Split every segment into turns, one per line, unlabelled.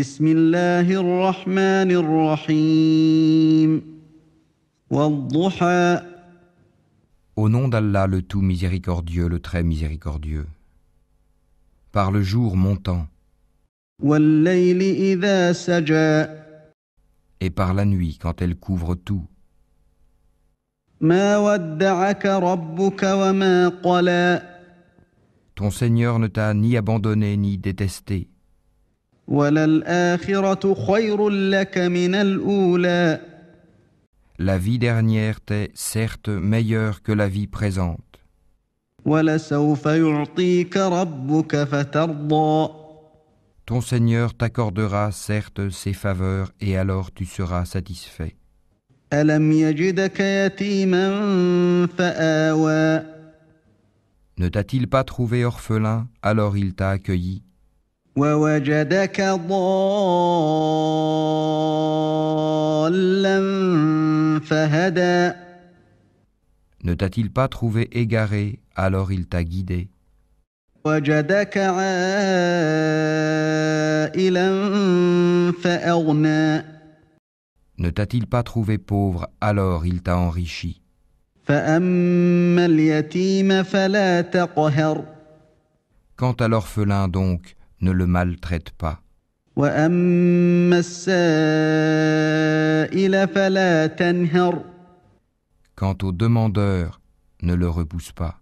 Au
nom d'Allah le tout miséricordieux, le très miséricordieux. Par le jour montant. Et par la nuit quand elle couvre tout. Ton Seigneur ne t'a ni abandonné ni détesté. La vie dernière t'est certes meilleure que la vie présente. Ton Seigneur t'accordera certes ses faveurs et alors tu seras satisfait. Ne t'a-t-il pas trouvé orphelin, alors il t'a accueilli
ne
t'a-t-il pas trouvé égaré, alors il t'a guidé Ne t'a-t-il pas trouvé pauvre, alors il t'a enrichi Quant à l'orphelin donc, ne le maltraite pas. Quant au demandeur, ne le repousse pas.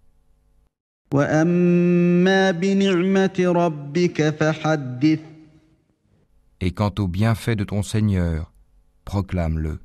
Et quant au bienfait de ton Seigneur, proclame-le.